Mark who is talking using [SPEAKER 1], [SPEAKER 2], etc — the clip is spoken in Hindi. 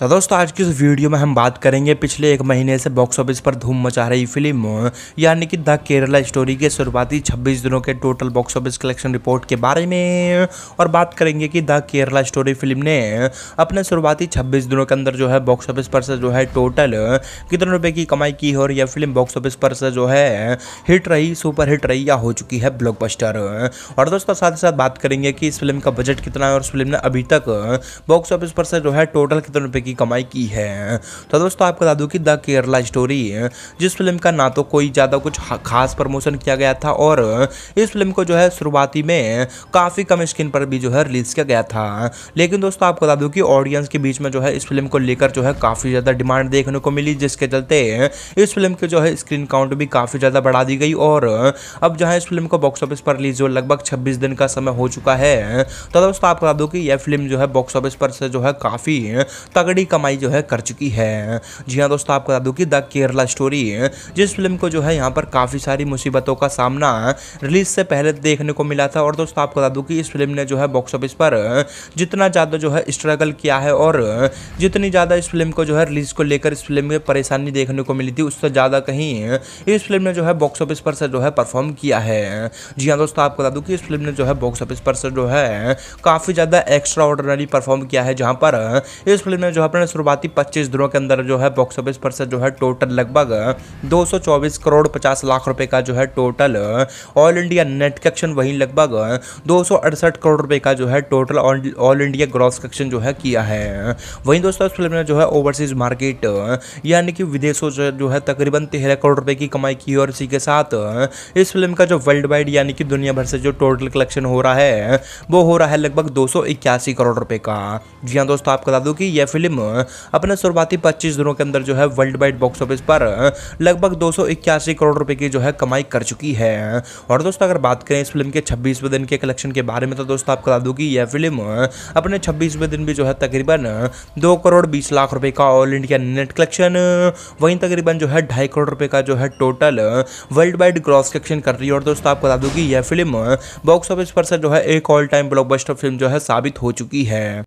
[SPEAKER 1] तो दोस्तों आज की इस वीडियो में हम बात करेंगे पिछले एक महीने से बॉक्स ऑफिस पर धूम मचा रही फिल्म यानी कि द केरला स्टोरी के शुरुआती 26 दिनों के total box office collection report के बारे में और बात करेंगे कि द केरला स्टोरी फिल्म ने अपने शुरुआती 26 दिनों के अंदर जो है बॉक्स ऑफिस पर से जो है टोटल कितने रुपये की कमाई की और यह फिल्म बॉक्स ऑफिस पर से जो है हिट रही सुपर हिट रही या हो चुकी है ब्लॉक और दोस्तों साथ ही साथ बात करेंगे कि इस फिल्म का बजट कितना है और इस फिल्म ने अभी तक बॉक्स ऑफिस पर से जो है टोटल कितने रुपये की कमाई की है तो दोस्तों आपको बता दूँ कि द केरला स्टोरी जिस फिल्म का ना तो कोई ज़्यादा कुछ खास प्रमोशन किया गया था और इस फिल्म को जो है शुरुआती में काफ़ी कम स्क्रीन पर भी जो है रिलीज़ किया गया था लेकिन दोस्तों आपको बता दूँ कि ऑडियंस के बीच में जो है इस फिल्म को लेकर जो है काफ़ी ज़्यादा डिमांड देखने को मिली जिसके चलते इस फिल्म के जो है स्क्रीन काउंट भी काफ़ी ज़्यादा बढ़ा दी गई और अब जो इस फिल्म को बॉक्स ऑफिस पर रिलीज हुआ लगभग छब्बीस दिन का समय हो चुका है तो दोस्तों आपको बता दूँ कि यह फिल्म जो है बॉक्स ऑफिस पर से जो है काफ़ी तगड़ी ऑलरेडी कमाई जो है कर चुकी है जी हाँ दोस्तों आपको बता दूँ कि द केरला स्टोरी जिस फिल्म को जो है यहाँ पर काफ़ी सारी मुसीबतों का सामना रिलीज से पहले देखने को मिला था और दोस्तों आपको बता दूँ कि इस फिल्म ने जो है बॉक्स ऑफिस पर जितना ज़्यादा जो है स्ट्रगल किया है और जितनी ज़्यादा इस फिल्म को जो है रिलीज को लेकर इस फिल्म में परेशानी देखने को मिली थी उससे ज़्यादा कहीं इस फिल्म ने जो है बॉक्स ऑफिस पर से जो है परफॉर्म किया है जी हाँ दोस्तों आपको बता दूँ कि इस फिल्म ने जो है बॉक्स ऑफिस पर से जो है काफ़ी ज़्यादा एक्स्ट्रा ऑर्डनरी परफॉर्म किया है जहाँ पर इस फिल्म ने जो आपने शुरुआती पच्चीस दिनों के अंदर जो है बॉक्स ऑफिस पर से जो है टोटल लगभग 224 करोड़ 50 लाख रुपए का जो है total all India net collection वहीं लगभग दो करोड़ रुपए का जो है total all India gross collection जो है किया है वहीं दोस्तों इस फिल्म ने जो है ओवरसीज मार्केट यानी कि विदेशों से जो है तकरीबन तेरह करोड़ रुपए की कमाई की और इसी के साथ इस फिल्म का जो वर्ल्ड वाइड यानी कि दुनिया भर से जो टोटल कलेक्शन हो रहा है वो हो रहा है लगभग दो करोड़ रुपए का जी हाँ दोस्तों आपको बता दूं कि यह फिल्म फिल्म अपने शुरुआती 25 दिनों के अंदर जो है वर्ल्ड वाइड बॉक्स ऑफिस पर लगभग दो करोड़ रुपए की जो है कमाई कर चुकी है और दोस्तों अगर बात करें इस फिल्म के छब्बीसवें दिन के कलेक्शन के बारे में तो दोस्तों आपको बता दूँ कि यह फिल्म अपने छब्बीसवें दिन भी जो है तकरीबन दो करोड़ बीस लाख रुपए का ऑल इंडिया नेट कलेक्शन वहीं तकरीबन जो है ढाई करोड़ रुपए का जो है total world wide gross collection कर रही है और दोस्तों आपको बता दूँ कि यह फिल्म बॉक्स ऑफिस पर से जो है एक ऑल टाइम ब्लॉकबस्टर फिल्म जो है साबित हो चुकी है